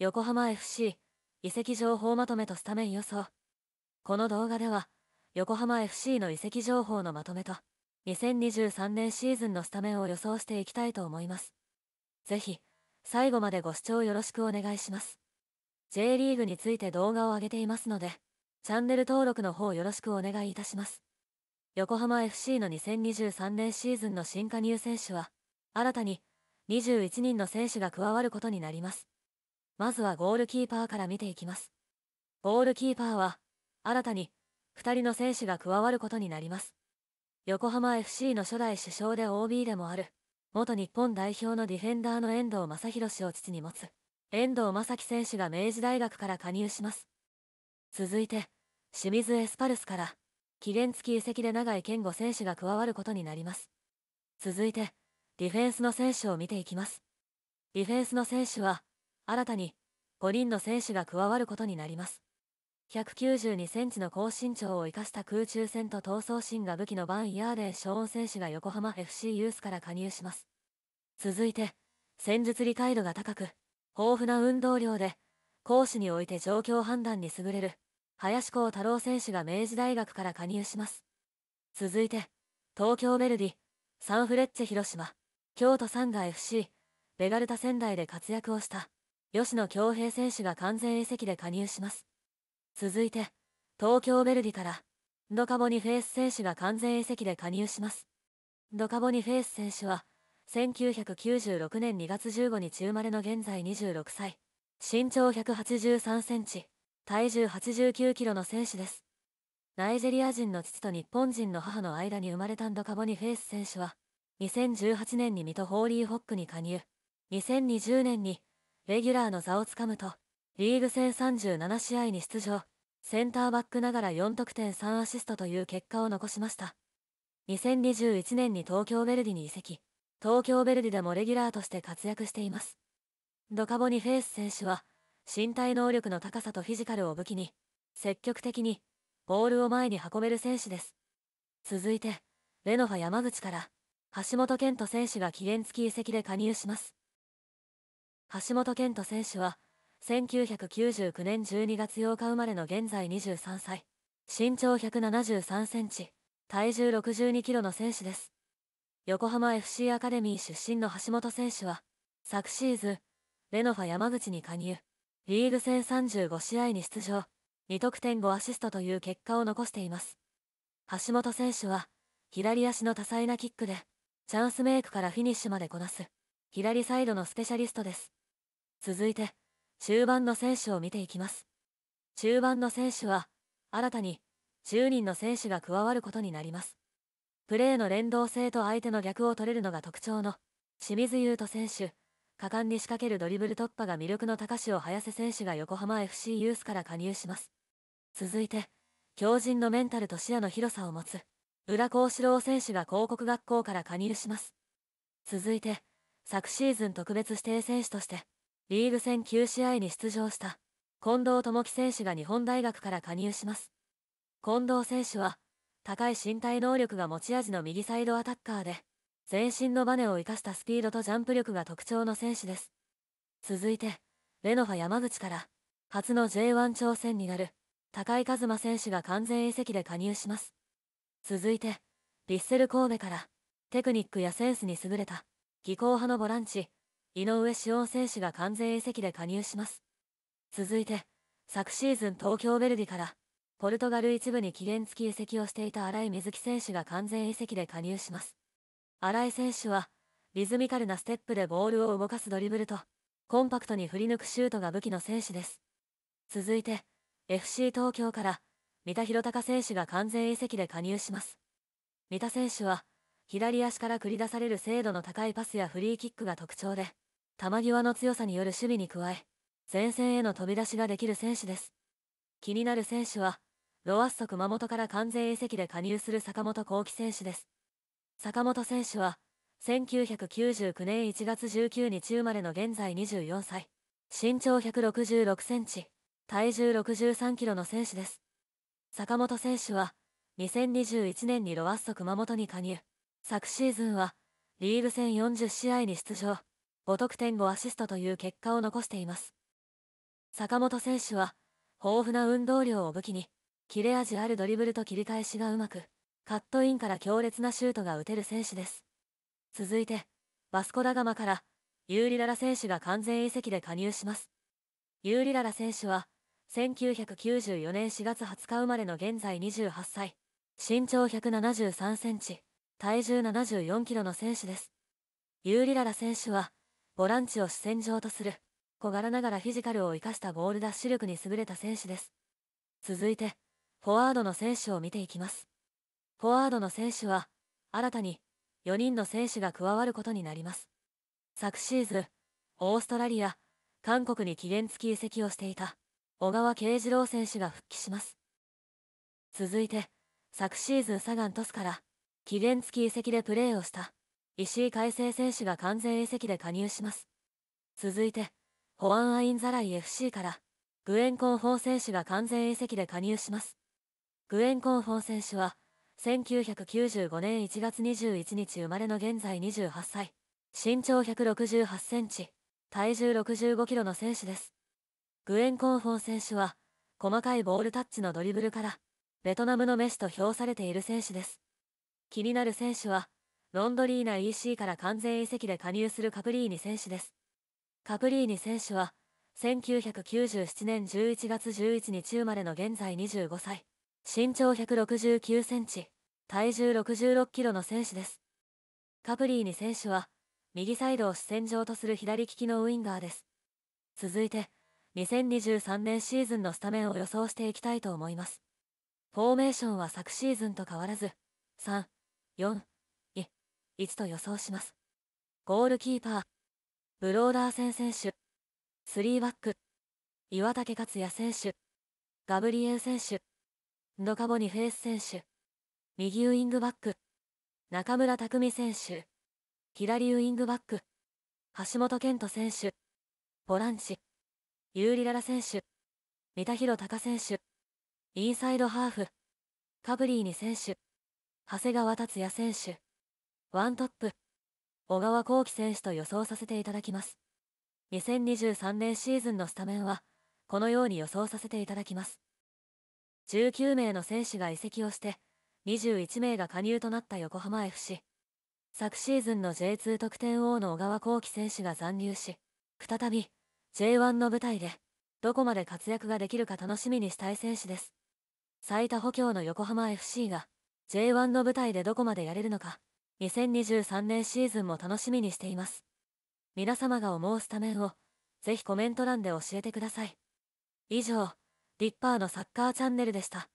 横浜 FC 移籍情報まとめとスタメン予想この動画では横浜 FC の移籍情報のまとめと2023年シーズンのスタメンを予想していきたいと思いますぜひ最後までご視聴よろしくお願いします J リーグについて動画を上げていますのでチャンネル登録の方よろしくお願いいたします横浜 FC の2023年シーズンの新加入選手は新たに21人の選手が加わることになりますまずはゴールキーパーから見ていきます。ゴールキーパーは、新たに、2人の選手が加わることになります。横浜 FC の初代首相で OB でもある、元日本代表のディフェンダーの遠藤正宏氏を父に持つ、遠藤正樹選手が明治大学から加入します。続いて、清水エスパルスから、期限付き移籍で永井健吾選手が加わることになります。続いて、ディフェンスの選手を見ていきます。ディフェンスの選手は、新たに5人の選手が加わることになります。192センチの高身長を生かした空中戦と闘争心が武器のバン・イヤーデン・ショーン選手が横浜 FC ユースから加入します。続いて、戦術理解度が高く、豊富な運動量で、講師において状況判断に優れる、林光太郎選手が明治大学から加入します。続いて、東京ヴェルディ、サンフレッチェ広島、京都サンガ FC、ベガルタ仙台で活躍をした、吉野恭平選手が完全移籍で加入します。続いて、東京ベルディから、ドカボニフェイス選手が完全移籍で加入します。ドカボニフェイス選手は、1996年2月15日生まれの現在26歳、身長183センチ、体重89キロの選手です。ナイジェリア人の父と日本人の母の間に生まれたドカボニフェイス選手は、2018年に水戸ホーリーホックに加入、2020年にレギュラーの座をつかむと、リーグ戦37試合に出場、センターバックながら4得点3アシストという結果を残しました。2021年に東京ヴェルディに移籍、東京ヴェルディでもレギュラーとして活躍しています。ドカボニフェイス選手は、身体能力の高さとフィジカルを武器に、積極的に、ボールを前に運べる選手です。続いて、レノファ山口から、橋本健人選手が期限付き移籍で加入します。橋本健人選手は1999年12月8日生まれの現在23歳身長173センチ体重62キロの選手です横浜 FC アカデミー出身の橋本選手は昨シーズンレノファ山口に加入リーグ戦35試合に出場2得点5アシストという結果を残しています橋本選手は左足の多彩なキックでチャンスメイクからフィニッシュまでこなす左サイドのスペシャリストです続いて、中盤の選手を見ていきます。中盤の選手は、新たに10人の選手が加わることになります。プレーの連動性と相手の逆を取れるのが特徴の清水優斗選手、果敢に仕掛けるドリブル突破が魅力の高橋を早瀬選手が横浜 FC ユースから加入します。続いて、強靭のメンタルと視野の広さを持つ、浦幸四郎選手が広告学校から加入します。続いて、昨シーズン特別指定選手として、リーグ戦9試合に出場した近藤智樹選手が日本大学から加入します近藤選手は高い身体能力が持ち味の右サイドアタッカーで全身のバネを生かしたスピードとジャンプ力が特徴の選手です続いてレノファ山口から初の J1 挑戦になる高井一馬選手が完全移籍で加入します続いてヴィッセル神戸からテクニックやセンスに優れた技巧派のボランチ井上志音選手が完全移籍で加入します。続いて、昨シーズン東京ヴェルディから、ポルトガル一部に期限付き移籍をしていた新井瑞希選手が完全移籍で加入します。新井選手は、リズミカルなステップでボールを動かすドリブルと、コンパクトに振り抜くシュートが武器の選手です。続いて、FC 東京から、三田博隆選手が完全移籍で加入します。三田選手は、左足から繰り出される精度の高いパスやフリーキックが特徴で、球際の強さによる守備に加え、前線への飛び出しができる選手です。気になる選手は、ロアッソ熊本から完全移籍で加入する坂本幸輝選手です。坂本選手は、1999年1月19日生まれの現在24歳、身長166センチ、体重63キロの選手です。坂本選手は、2021年にロアッソ熊本に加入。昨シーズンは、リーグ戦40試合に出場。5得点5アシストという結果を残しています。坂本選手は、豊富な運動量を武器に、切れ味あるドリブルと切り返しがうまく、カットインから強烈なシュートが打てる選手です。続いて、バスコダガマから、ユーリララ選手が完全移籍で加入します。ユーリララ選手は、1994年4月20日生まれの現在28歳、身長173センチ、体重74キロの選手です。ユーリララ選手は、ボランチを主戦場とする、小柄ながらフィジカルを生かしたゴールダッシュ力に優れた選手です。続いて、フォワードの選手を見ていきます。フォワードの選手は、新たに4人の選手が加わることになります。昨シーズン、オーストラリア、韓国に期限付き移籍をしていた、小川圭次郎選手が復帰します。続いて、昨シーズンサガン鳥栖から、期限付き移籍でプレーをした、石井海星選手が完全移籍で加入します。続いて、ホアン・アイン・ザライ FC から、グエン・コンホー選手が完全移籍で加入します。グエン・コンホー選手は、1995年1月21日生まれの現在28歳、身長168センチ、体重65キロの選手です。グエン・コンホー選手は、細かいボールタッチのドリブルから、ベトナムのメシと評されている選手です。気になる選手は、ロンドリーナ EC から完全移籍で加入するカプリーニ選手です。カプリーニ選手は、1997年11月11日生まれの現在25歳。身長169センチ、体重66キロの選手です。カプリーニ選手は、右サイドを主戦場とする左利きのウインガーです。続いて、2023年シーズンのスタメンを予想していきたいと思います。フォーメーションは昨シーズンと変わらず、3、4、1と予想します。ゴールキーパー、ブローダーセン選手、3バック、岩竹克也選手、ガブリエル選手、ドカボニフェイス選手、右ウイングバック、中村拓海選手、左ウイングバック、橋本健人選手、ボランチ、ユーリララ選手、三田博隆選手、インサイドハーフ、カブリーニ選手、長谷川達也選手、ワントップ小川幸輝選手と予想させていただきます2023年シーズンのスタメンはこのように予想させていただきます19名の選手が移籍をして21名が加入となった横浜 FC 昨シーズンの J2 得点王の小川幸輝選手が残留し再び J1 の舞台でどこまで活躍ができるか楽しみにしたい選手です最多補強の横浜 FC が J1 の舞台でどこまでやれるのか2023年シーズンも楽しみにしています。皆様が思うスタメンを、ぜひコメント欄で教えてください。以上、リッパーのサッカーチャンネルでした。